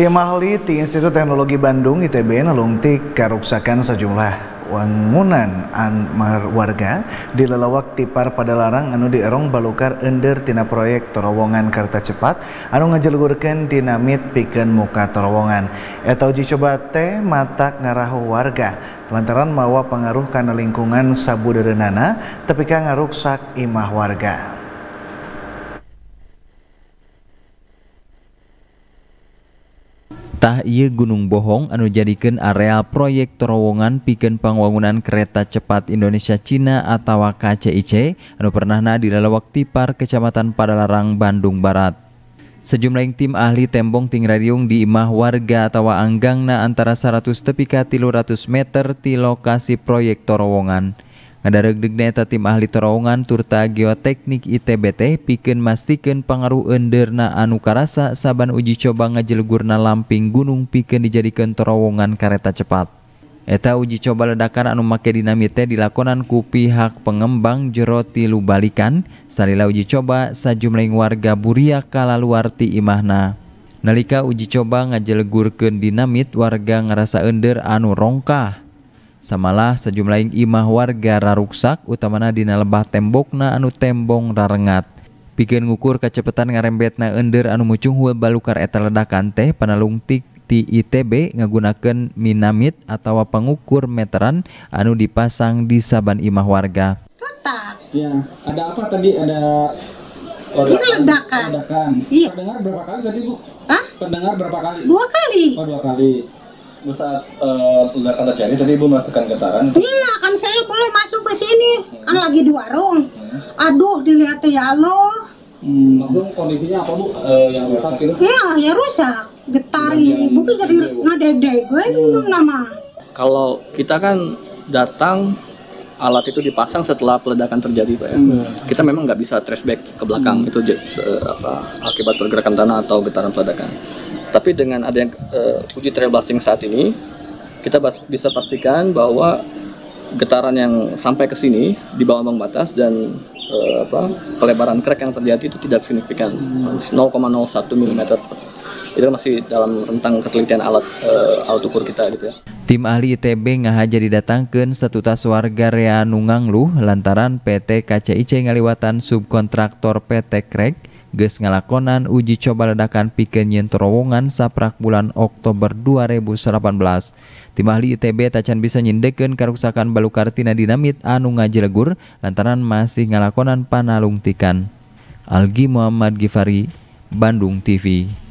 Tim ahli di Institut Teknologi Bandung ITB nalungtik kerusakan sejumlah bangunan warga di lelawak tipar pada larang anu dierong balukar under tina proyek terowongan kereta cepat anu ngejelgurkan dinamit pikeun muka terowongan eta uji coba teh matak ngarahu warga lantaran mawa pengaruh karena lingkungan sabu derenana tepika ngaruksak imah warga Tah ia Gunung Bohong anu Jadikan area proyek terowongan pikeun pangwangunan kereta cepat Indonesia Cina atau KCIC anu Pernah Dalam dilalawak Tipar Kecamatan Padalarang Bandung Barat. Sejumlah tim ahli tembong ting radiung di imah warga atau Na antara 100 tepi ka 300 meter di lokasi proyek terowongan. regdeneeta tim ahli terowongan Turta Gewateknik ITBT piken mastikken panruh Endena anu karasa sabban ujiico ngajl Gurna lampping gunung piken dijadikan terowongan kareta cepat. Eta uji coba ledakan anu makedinamite di lakonan kupi hak pengembang jeroti lubalikan Salila uujico sajumleng warga Burriakalaluwarti Imahna. Nalika ujiico ngajel Gurken dinamit warga ngerasa Ende anu rongkah. samalah sejumlah imah warga raruksak utamana dina lembah tembokna anu tembong rarengat bikin ngukur kecepatan ngarembetna ender anu mucung hul balukar eta ledakan teh panalungtik ti ITB ngagunakan minamit atau pengukur meteran anu dipasang di saban imah warga. Kotak. Ya, ada apa tadi? Ada Order, ini ledakan. Ledakan. Iya. Pendengar berapa kali tadi, Bu? Hah? Pendengar berapa kali? Dua kali. Oh, dua kali saat uh, eh, ledakan terjadi tadi ibu merasakan getaran iya kan saya boleh masuk ke sini hmm. kan lagi di warung hmm. aduh dilihat ya Allah hmm. langsung kondisinya apa bu E, yang rusak itu? iya ya rusak getar bukan jadi ngadeg-deg gue hmm. nama kalau kita kan datang alat itu dipasang setelah peledakan terjadi pak ya hmm. kita memang nggak bisa trace back ke belakang hmm. itu uh, apa akibat pergerakan tanah atau getaran peledakan tapi dengan adanya uh, eh, uji trail blasting saat ini, kita bisa pastikan bahwa getaran yang sampai ke sini di bawah ambang batas dan uh, apa, pelebaran crack yang terjadi itu tidak signifikan, 0,01 mm itu masih dalam rentang ketelitian alat uh, eh, alat ukur kita gitu ya. Tim ahli ITB ngahaja didatangkan statutas warga Rea Nunganglu lantaran PT KCIC ngaliwatan subkontraktor PT Krek Ges ngalakonan uji coba ledakan pikeun yen terowongan saprak bulan Oktober 2018. Tim ahli ITB tacan bisa nyindekeun kerusakan balukartina dinamit anu ngajelegur lantaran masih ngalakonan panalungtikan. Algi Muhammad Gifari, Bandung TV.